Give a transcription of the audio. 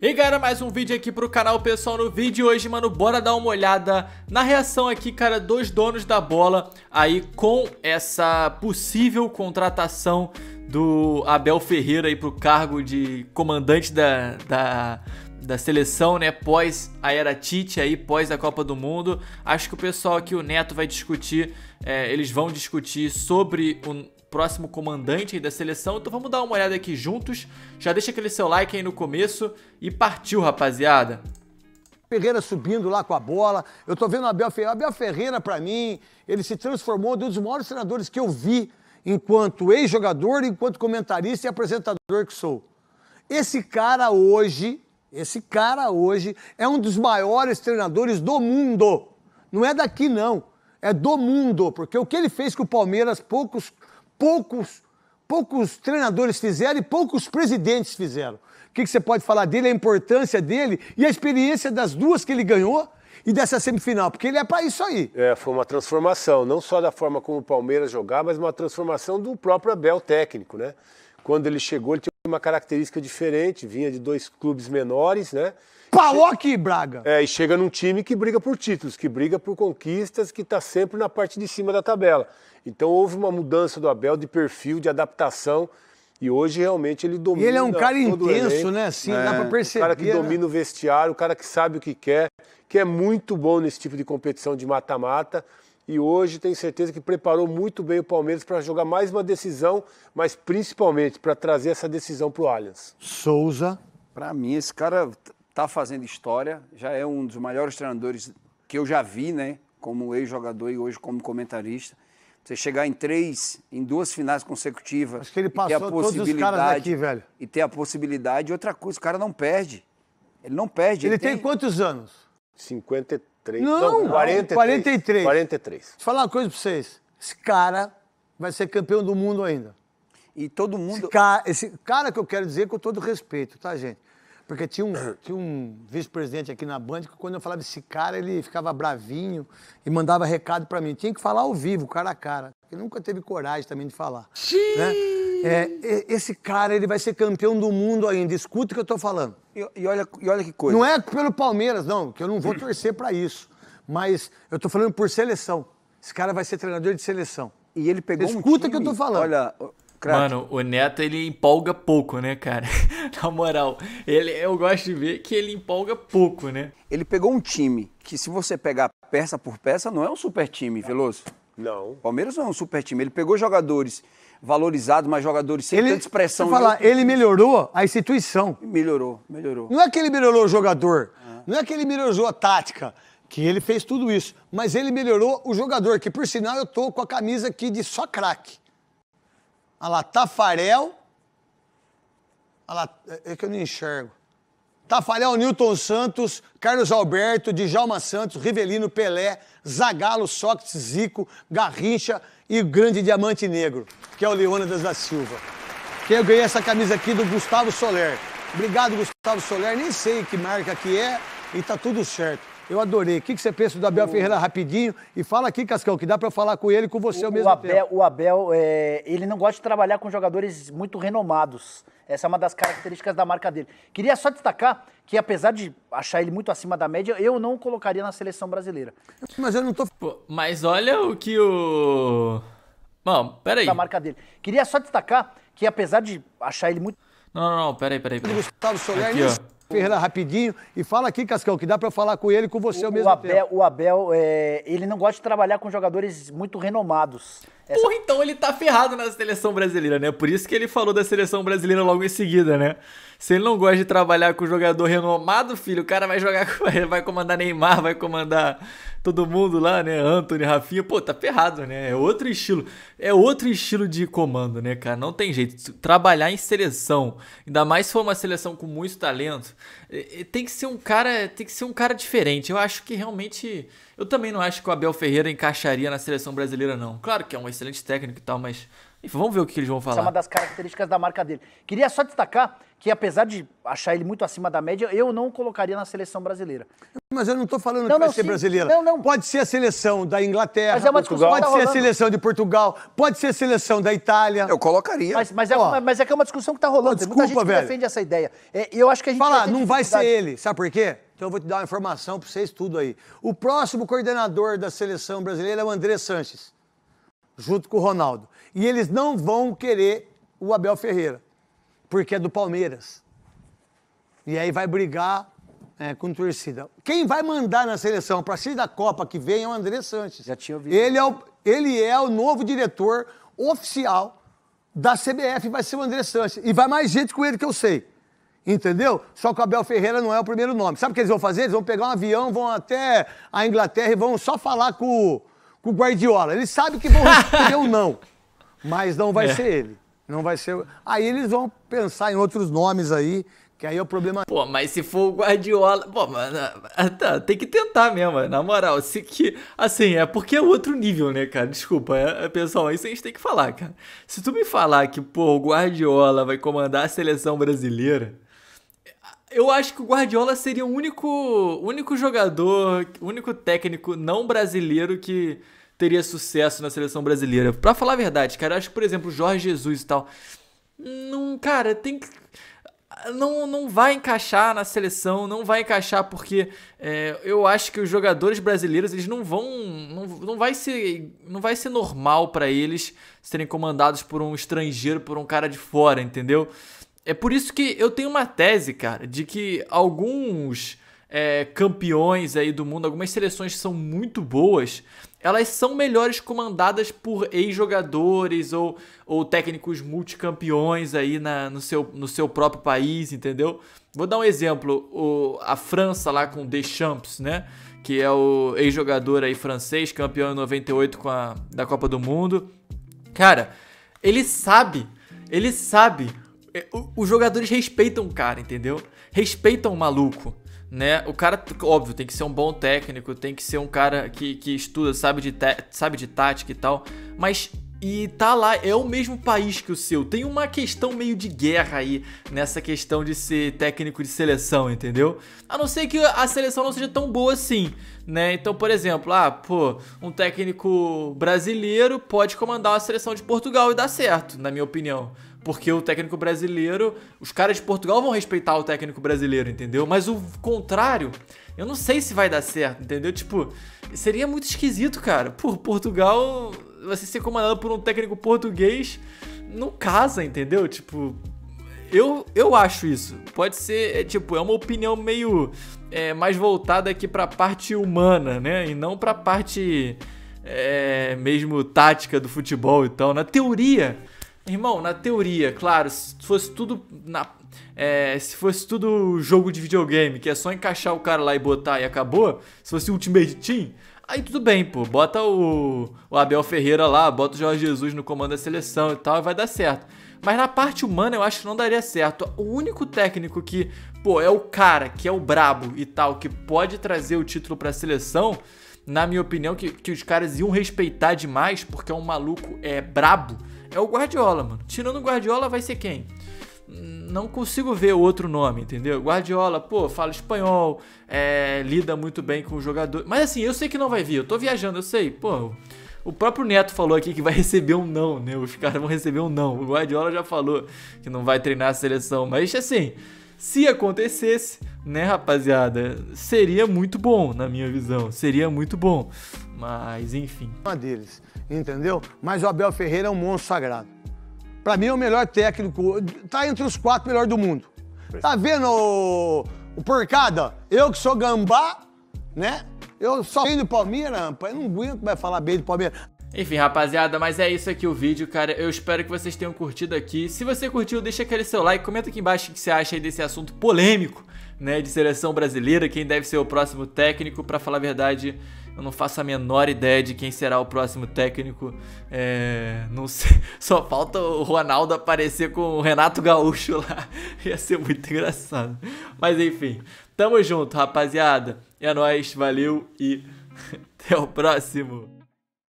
E galera, mais um vídeo aqui pro canal, pessoal, no vídeo de hoje, mano, bora dar uma olhada na reação aqui, cara, dos donos da bola aí com essa possível contratação do Abel Ferreira aí pro cargo de comandante da, da, da seleção, né, pós a era Tite aí, pós a Copa do Mundo, acho que o pessoal aqui, o Neto vai discutir, é, eles vão discutir sobre o próximo comandante da seleção. Então vamos dar uma olhada aqui juntos. Já deixa aquele seu like aí no começo e partiu, rapaziada. Ferreira subindo lá com a bola. Eu estou vendo o Abel Ferreira. Abel Ferreira, para mim, ele se transformou em um dos maiores treinadores que eu vi enquanto ex-jogador, enquanto comentarista e apresentador que sou. Esse cara hoje, esse cara hoje é um dos maiores treinadores do mundo. Não é daqui não, é do mundo, porque o que ele fez com o Palmeiras, poucos poucos, poucos treinadores fizeram e poucos presidentes fizeram. O que, que você pode falar dele, a importância dele e a experiência das duas que ele ganhou e dessa semifinal, porque ele é para isso aí. É, foi uma transformação, não só da forma como o Palmeiras jogar mas uma transformação do próprio Abel técnico, né? Quando ele chegou, ele tinha uma característica diferente, vinha de dois clubes menores, né? Paok e Braga. É, e chega num time que briga por títulos, que briga por conquistas, que está sempre na parte de cima da tabela. Então houve uma mudança do Abel de perfil, de adaptação, e hoje realmente ele domina. E ele é um cara intenso, né? Assim, é, dá para perceber. O cara que né? domina né? o vestiário, o cara que sabe o que quer, que é muito bom nesse tipo de competição de mata-mata e hoje tenho certeza que preparou muito bem o Palmeiras para jogar mais uma decisão, mas principalmente para trazer essa decisão para o Allianz. Souza. Para mim, esse cara está fazendo história, já é um dos maiores treinadores que eu já vi, né? Como ex-jogador e hoje como comentarista. Você chegar em três, em duas finais consecutivas. Acho que ele passou e todos os caras daqui, velho. E ter a possibilidade. Outra coisa, o cara não perde. Ele não perde. Ele, ele tem, tem quantos anos? 53. 43. Não, não 43. 43. 43. Deixa eu falar uma coisa pra vocês. Esse cara vai ser campeão do mundo ainda. E todo mundo. Esse cara, esse cara que eu quero dizer com todo respeito, tá, gente? Porque tinha um, tinha um vice-presidente aqui na Band que quando eu falava esse cara, ele ficava bravinho e mandava recado para mim. Tinha que falar ao vivo, cara a cara. Ele nunca teve coragem também de falar. Né? Xiii. Né? É, esse cara, ele vai ser campeão do mundo ainda. Escuta o que eu tô falando. E, olha, e olha que coisa. Não é pelo Palmeiras, não, que eu não vou torcer para isso. Mas eu tô falando por seleção. Esse cara vai ser treinador de seleção. E ele pegou Você Escuta um time, que eu tô falando. Olha, Crack. Mano, o Neto ele empolga pouco, né, cara? Na moral, ele, eu gosto de ver que ele empolga pouco, né? Ele pegou um time que, se você pegar peça por peça, não é um super time, Veloso. Não. Palmeiras não é um super time. Ele pegou jogadores valorizado mais jogadores sem ele, tanta expressão. Falar, né? ele melhorou a instituição. Melhorou, melhorou. Não é que ele melhorou o jogador, ah. não é que ele melhorou a tática, que ele fez tudo isso, mas ele melhorou o jogador, que por sinal eu tô com a camisa aqui de só craque. Olha lá, Tafarel. Olha lá, é, é que eu não enxergo. Tafarel, Newton Santos, Carlos Alberto, Djalma Santos, Rivelino, Pelé, Zagalo, Sócrates, Zico, Garrincha e o grande diamante negro, que é o Leônidas da Silva. Que eu ganhei essa camisa aqui do Gustavo Soler. Obrigado, Gustavo Soler. Nem sei que marca que é e tá tudo certo. Eu adorei. O que, você pensa do Abel o... Ferreira rapidinho? E fala aqui, Cascão, que dá para falar com ele e com você o, ao mesmo o Abel, tempo. O Abel, é, ele não gosta de trabalhar com jogadores muito renomados. Essa é uma das características da marca dele. Queria só destacar que, apesar de achar ele muito acima da média, eu não colocaria na seleção brasileira. Mas eu não tô. Pô, mas olha o que o. Bom, peraí. Da marca dele. Queria só destacar que, apesar de achar ele muito. Não, não, não, peraí, peraí. peraí. Gustavo Soler, aqui, ó. Ferreira rapidinho e fala aqui, Cascão, que dá para falar com ele e com você o, ao mesmo o Abel, tempo. O Abel, é, ele não gosta de trabalhar com jogadores muito renomados. Essa... Porra, então ele tá ferrado na seleção brasileira, né? Por isso que ele falou da seleção brasileira logo em seguida, né? Se ele não gosta de trabalhar com jogador renomado, filho, o cara vai jogar, vai comandar Neymar, vai comandar todo mundo lá, né? Anthony, Rafinha, pô, tá ferrado, né? É outro estilo, é outro estilo de comando, né, cara? Não tem jeito. Trabalhar em seleção, ainda mais se for uma seleção com muito talento, é, é, tem que ser um cara, tem que ser um cara diferente. Eu acho que realmente, eu também não acho que o Abel Ferreira encaixaria na seleção brasileira não. Claro que é um excelente técnico e tal, mas. Enfim, vamos ver o que eles vão falar. Essa é uma das características da marca dele. Queria só destacar que, apesar de achar ele muito acima da média, eu não colocaria na seleção brasileira. Mas eu não estou falando não, que não, vai ser brasileira. Não, não. Pode ser a seleção da Inglaterra, é Portugal. pode tá ser a seleção de Portugal, pode ser a seleção da Itália. Eu colocaria. Mas, mas, é, mas é que é uma discussão que está rolando. Ó, desculpa, Tem muita gente que defende essa ideia. É, eu acho que a gente. Fala, não vai ser ele. Sabe por quê? Então eu vou te dar uma informação para vocês tudo aí. O próximo coordenador da seleção brasileira é o André Sanches junto com o Ronaldo. E eles não vão querer o Abel Ferreira, porque é do Palmeiras. E aí vai brigar é, com torcida. Quem vai mandar na seleção a partir da Copa que vem é o André Sanches. Já tinha ouvido. Ele é o, ele é o novo diretor oficial da CBF, vai ser o André Sanches. E vai mais gente com ele que eu sei. Entendeu? Só que o Abel Ferreira não é o primeiro nome. Sabe o que eles vão fazer? Eles vão pegar um avião, vão até a Inglaterra e vão só falar com o com o Guardiola. Ele sabe que vão responder ou não, mas não vai é. ser ele. Não vai ser. Aí eles vão pensar em outros nomes aí, que aí é o problema. Pô, mas se for o Guardiola. Pô, mano, ah, ah, tá, tem que tentar mesmo, na moral. Se que, assim, é porque é outro nível, né, cara? Desculpa, é, é, pessoal, isso a gente tem que falar, cara. Se tu me falar que, pô, o Guardiola vai comandar a seleção brasileira. Eu acho que o Guardiola seria o único, único jogador, único técnico não brasileiro que, teria sucesso na seleção brasileira. Pra falar a verdade, cara, acho que, por exemplo, Jorge Jesus e tal. Não, cara, tem que. Não, não vai encaixar na seleção, não vai encaixar porque é, eu acho que os jogadores brasileiros eles não vão, não, não vai ser, não vai ser normal para eles serem comandados por um estrangeiro, por um cara de fora, entendeu? É por isso que eu tenho uma tese, cara, de que alguns é, campeões aí do mundo, algumas seleções que são muito boas, elas são melhores comandadas por ex-jogadores ou, ou técnicos multicampeões aí na, no, seu, no seu próprio país, entendeu? Vou dar um exemplo, o, a França lá com Deschamps, né? Que é o ex-jogador aí francês, campeão em 98 com a, da Copa do Mundo. Cara, ele sabe, ele sabe. É, os jogadores respeitam o cara, entendeu? Respeitam o maluco né? O cara, óbvio, tem que ser um bom técnico, tem que ser um cara que, que estuda, sabe de, sabe de tática e tal. Mas e tá lá, é o mesmo país que o seu. Tem uma questão meio de guerra aí nessa questão de ser técnico de seleção, entendeu? A não ser que a seleção não seja tão boa assim, né? Então, por exemplo, ah, pô, um técnico brasileiro pode comandar a seleção de Portugal e dar certo, na minha opinião. Porque o técnico brasileiro, os caras de Portugal vão respeitar o técnico brasileiro, entendeu? Mas o contrário, eu não sei se vai dar certo, entendeu? Tipo, seria muito esquisito, cara. Por Portugal, você ser comandado por um técnico português não casa, entendeu? Tipo, eu, eu acho isso. Pode ser, é, tipo, é uma opinião meio é, mais voltada aqui pra parte humana, né? E não pra parte é, mesmo tática do futebol e tal. Na né? teoria, Irmão, na teoria, claro, se fosse tudo na, é, se fosse tudo jogo de videogame, que é só encaixar o cara lá e botar e acabou, se fosse Ultimate Team, aí tudo bem, pô. Bota o, o Abel Ferreira lá, bota o Jorge Jesus no comando da seleção e tal, e vai dar certo. Mas na parte humana eu acho que não daria certo. O único técnico que, pô, é o cara, que é o brabo e tal, que pode trazer o título pra seleção, na minha opinião, que, que os caras iam respeitar demais, porque é um maluco é brabo é o Guardiola, mano. Tirando o Guardiola, vai ser quem? Não consigo ver outro nome, entendeu? Guardiola, pô, fala espanhol, é, lida muito bem com o jogador. Mas assim, eu sei que não vai vir, eu tô viajando, eu sei, pô. O próprio Neto falou aqui que vai receber um não, né? Os caras vão receber um não. O Guardiola já falou que não vai treinar a seleção. Mas assim, se acontecesse, né, rapaziada? Seria muito bom, na minha visão. Seria muito bom. Mas, enfim. Uma deles, entendeu? Mas o Abel Ferreira é um monstro sagrado. Para mim é o melhor técnico. Tá entre os quatro melhores do mundo. Tá vendo, o, o porcada? Eu que sou gambá, né? Eu só venho do Palmeiras, rapaz. Eu não aguento mais falar bem do Palmeiras. Enfim, rapaziada, mas é isso aqui o vídeo, cara. Eu espero que vocês tenham curtido aqui. Se você curtiu, deixa aquele seu like, comenta aqui embaixo o que você acha aí desse assunto polêmico, né, de seleção brasileira, quem deve ser o próximo técnico. Para falar a verdade, eu não faço a menor ideia de quem será o próximo técnico. É, não sei. Só falta o Ronaldo aparecer com o Renato Gaúcho lá. Ia ser muito engraçado. Mas enfim, tamo junto, rapaziada. É nóis, valeu e até o próximo.